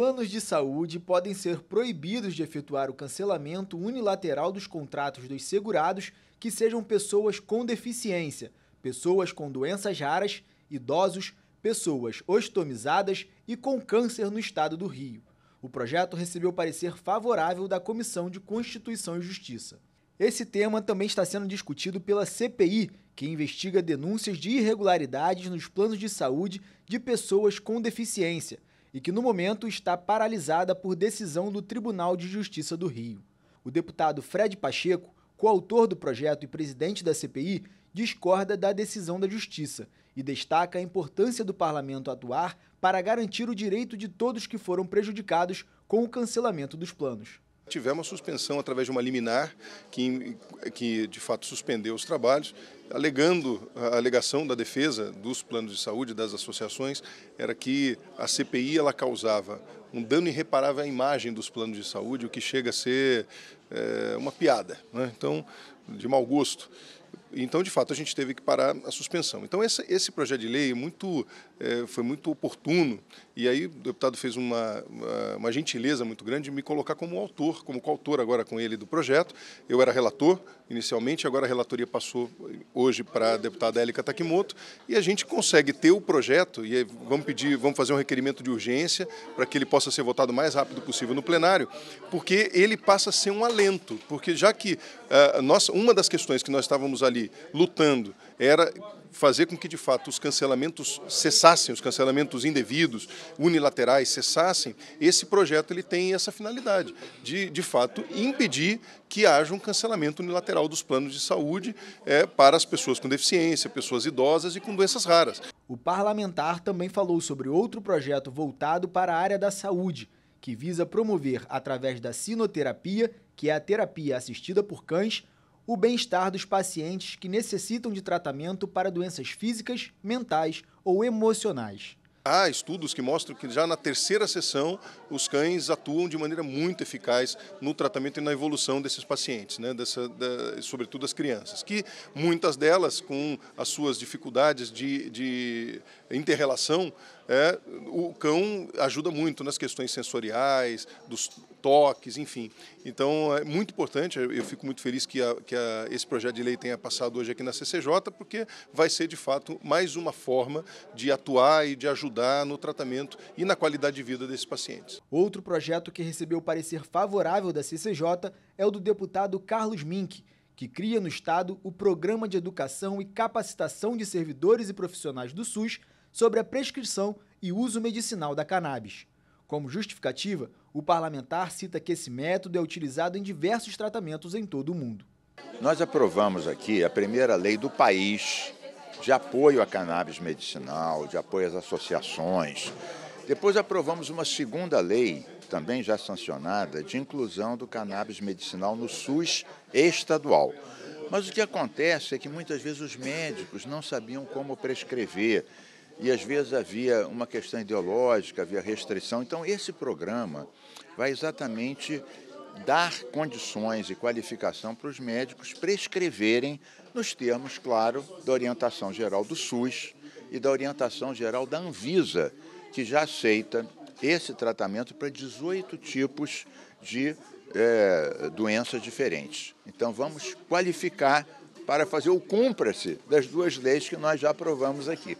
planos de saúde podem ser proibidos de efetuar o cancelamento unilateral dos contratos dos segurados que sejam pessoas com deficiência, pessoas com doenças raras, idosos, pessoas ostomizadas e com câncer no estado do Rio. O projeto recebeu parecer favorável da Comissão de Constituição e Justiça. Esse tema também está sendo discutido pela CPI, que investiga denúncias de irregularidades nos planos de saúde de pessoas com deficiência e que no momento está paralisada por decisão do Tribunal de Justiça do Rio. O deputado Fred Pacheco, coautor do projeto e presidente da CPI, discorda da decisão da Justiça e destaca a importância do parlamento atuar para garantir o direito de todos que foram prejudicados com o cancelamento dos planos. Tivemos suspensão através de uma liminar que, que de fato suspendeu os trabalhos, alegando a alegação da defesa dos planos de saúde das associações era que a CPI ela causava um dano irreparável à imagem dos planos de saúde, o que chega a ser é, uma piada, né? então de mau gosto. Então, de fato, a gente teve que parar a suspensão. Então, esse, esse projeto de lei é muito, é, foi muito oportuno, e aí o deputado fez uma, uma, gentileza muito grande de me colocar como autor, como coautor agora com ele do projeto. Eu era relator inicialmente, agora a relatoria passou hoje para a deputada Élica Takimoto, e a gente consegue ter o projeto, e vamos pedir, vamos fazer um requerimento de urgência para que ele possa ser votado o mais rápido possível no plenário, porque ele passa a ser um alento, porque já que uh, nós, uma das questões que nós estávamos estávamos ali lutando era fazer com que, de fato, os cancelamentos cessassem, os cancelamentos indevidos, unilaterais cessassem, esse projeto ele tem essa finalidade de, de fato, impedir que haja um cancelamento unilateral dos planos de saúde é, para as pessoas com deficiência, pessoas idosas e com doenças raras. O parlamentar também falou sobre outro projeto voltado para a área da saúde, que visa promover, através da sinoterapia, que é a terapia assistida por cães, o bem-estar dos pacientes que necessitam de tratamento para doenças físicas, mentais ou emocionais. Há estudos que mostram que já na terceira sessão os cães atuam de maneira muito eficaz no tratamento e na evolução desses pacientes, né? Dessa, da, sobretudo as crianças, que muitas delas, com as suas dificuldades de, de interrelação, é, o cão ajuda muito nas questões sensoriais, dos toques, enfim. Então é muito importante, eu fico muito feliz que, a, que a, esse projeto de lei tenha passado hoje aqui na CCJ, porque vai ser de fato mais uma forma de atuar e de ajudar no tratamento e na qualidade de vida desses pacientes. Outro projeto que recebeu parecer favorável da CCJ é o do deputado Carlos Mink, que cria no Estado o Programa de Educação e Capacitação de Servidores e Profissionais do SUS sobre a prescrição e uso medicinal da cannabis. Como justificativa, o parlamentar cita que esse método é utilizado em diversos tratamentos em todo o mundo. Nós aprovamos aqui a primeira lei do país de apoio à cannabis medicinal, de apoio às associações. Depois aprovamos uma segunda lei, também já sancionada, de inclusão do cannabis medicinal no SUS estadual. Mas o que acontece é que muitas vezes os médicos não sabiam como prescrever e às vezes havia uma questão ideológica, havia restrição. Então, esse programa vai exatamente dar condições e qualificação para os médicos prescreverem, nos termos, claro, da orientação geral do SUS e da orientação geral da Anvisa, que já aceita esse tratamento para 18 tipos de é, doenças diferentes. Então, vamos qualificar para fazer o cumpra-se das duas leis que nós já aprovamos aqui.